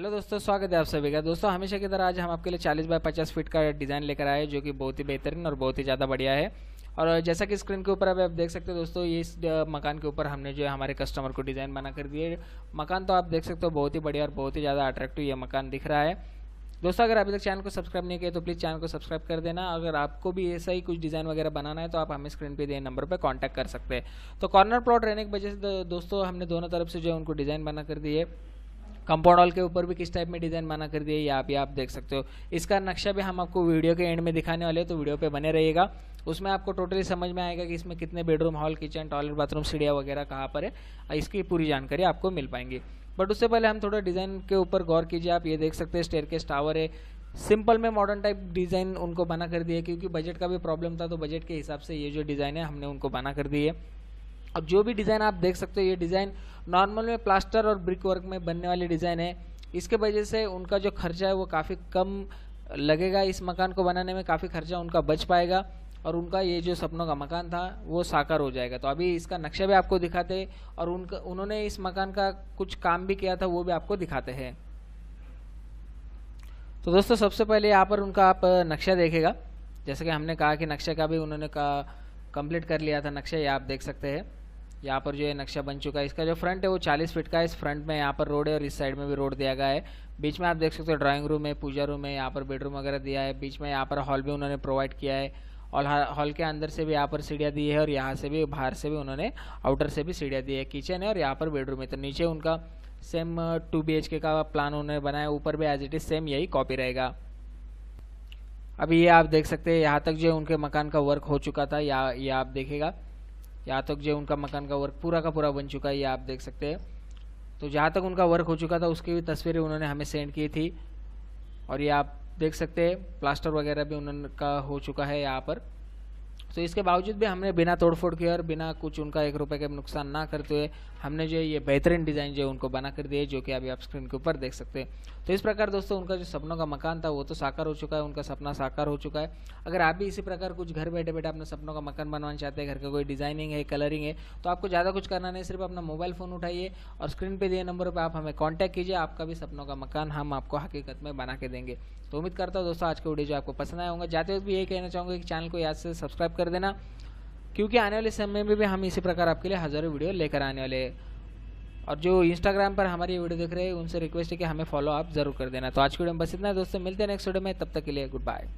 hello दोस्तों स्वागत है आप सभी का दोस्तों हमेशा की तरह आज हम आपके लिए 40 बाय 50 फीट का डिज़ाइन लेकर आए जो कि बहुत ही बेहतरीन और बहुत ही ज़्यादा बढ़िया है और जैसा कि स्क्रीन के ऊपर अब आप देख सकते हो दोस्तों ये इस मकान के ऊपर हमने जो है हमारे कस्टमर को डिज़ाइन बना कर दिए मकान तो आप देख सकते हो बहुत ही बढ़िया और बहुत ही ज़्यादा अट्रैक्टिव ये मकान दिख रहा है दोस्तों अगर अभी तक चैनल को सब्सक्राइब नहीं किया तो प्लीज़ चैनल को सब्सक्राइब कर देना अगर आपको भी ऐसा ही कुछ डिज़ाइन वगैरह बनाना है तो आप हमें स्क्रीन पे दिए नंबर पे कांटेक्ट कर सकते हैं तो कॉर्नर प्लॉट रहने की वजह से दोस्तों हमने दोनों तरफ से जो है उनको डिज़ाइन बना कर दिए है कंपाउंड वॉल के ऊपर भी किस टाइप में डिज़ाइन बना कर दिया ये आप ये आप देख सकते हो इसका नक्शा भी हम आपको वीडियो के एंड में दिखाने वाले तो वीडियो पे बने रहिएगा उसमें आपको टोटली समझ में आएगा कि इसमें कितने bedroom hall kitchen toilet bathroom सीढ़िया वगैरह कहाँ पर है इसकी पूरी जानकारी आपको मिल पाएंगी बट उससे पहले हम थोड़ा डिज़ाइन के ऊपर गौर कीजिए आप ये देख सकते हैं स्टेयर टावर है सिंपल में मॉडर्न टाइप डिज़ाइन उनको बना कर दिए क्योंकि बजट का भी प्रॉब्लम था तो बजट के हिसाब से ये जो डिज़ाइन है हमने उनको बना कर दी है अब जो भी डिज़ाइन आप देख सकते हो ये डिज़ाइन नॉर्मल में प्लास्टर और ब्रिक वर्क में बनने वाली डिज़ाइन है इसके वजह से उनका जो खर्चा है वो काफ़ी कम लगेगा इस मकान को बनाने में काफ़ी खर्चा उनका बच पाएगा और उनका ये जो सपनों का मकान था वो साकार हो जाएगा तो अभी इसका नक्शा भी आपको दिखाते और उनका उन्होंने इस मकान का कुछ काम भी किया था वो भी आपको दिखाते हैं तो दोस्तों सबसे पहले यहाँ पर उनका आप नक्शा देखेगा जैसे कि हमने कहा कि नक्शे का भी उन्होंने कहा कंप्लीट कर लिया था नक्शा ये आप देख सकते हैं यहाँ पर जो है नक्शा बन चुका है इसका जो फ्रंट है वो 40 फीट का है इस फ्रंट में यहाँ पर रोड है और इस साइड में भी रोड दिया गया है बीच में आप देख सकते हो ड्राइंग रूम है पूजा रूम है यहाँ पर बेडरूम वगैरह दिया है बीच में यहाँ पर हॉल भी उन्होंने प्रोवाइड किया है और हॉल के अंदर से भी यहाँ पर सीढ़ियाँ दी है और यहाँ से भी बाहर से भी उन्होंने आउटर से भी सीढ़ियाँ दी है किचन है और यहाँ पर बेडरूम है तो नीचे उनका सेम टू बी का प्लान उन्होंने बनाया ऊपर भी एज इट इज़ सेम यही कॉपी रहेगा अभी ये आप देख सकते हैं यहाँ तक जो उनके मकान का वर्क हो चुका था या ये आप देखेगा यहाँ तक जो उनका मकान का वर्क पूरा का पूरा बन चुका है ये आप देख सकते हैं तो जहाँ तक उनका वर्क हो चुका था उसकी भी तस्वीरें उन्होंने हमें सेंड की थी और ये आप देख सकते हैं प्लास्टर वगैरह भी उन्होंने का हो चुका है यहाँ पर तो इसके बावजूद भी हमने बिना तोड़फोड़ के और बिना कुछ उनका एक रुपये का नुकसान ना करते हुए हमने जो है ये बेहतरीन डिज़ाइन जो है उनको बना कर दिए जो कि अभी आप स्क्रीन के ऊपर देख सकते हैं तो इस प्रकार दोस्तों उनका जो सपनों का मकान था वो तो साकार हो चुका है उनका सपना साकार हो चुका है अगर आप भी इसी प्रकार कुछ घर बैठे बैठे अपने सपनों का मकान बनवाना चाहते हैं घर का कोई डिज़ाइनिंग है कलरिंग है तो आपको ज़्यादा कुछ करना नहीं सिर्फ अपना मोबाइल फ़ोन उठाइए और स्क्रीन पर दिए नंबर पर आप हमें कॉन्टैक्ट कीजिए आपका भी सपनों का मकान हम आपको हकीकत में बना के देंगे तो उम्मीद करता हूँ दोस्तों आज का वीडियो जो आपको पसंद आया होंगे जाते हुए भी यही कहना चाहूँगा कि चैनल को याद से सब्सक्राइब कर देना क्योंकि आने वाले समय में भी हम इसी प्रकार आपके लिए हज़ारों वीडियो लेकर आने वाले और जो इंस्टाग्राम पर हमारी वीडियो देख रहे हैं उनसे रिक्वेस्ट है कि हमें फॉलो आप जरूर कर देना तो आज की वीडियो में बस इतना दोस्तों मिलते हैं नेक्स्ट वीडियो में तब तक के लिए गुड बाय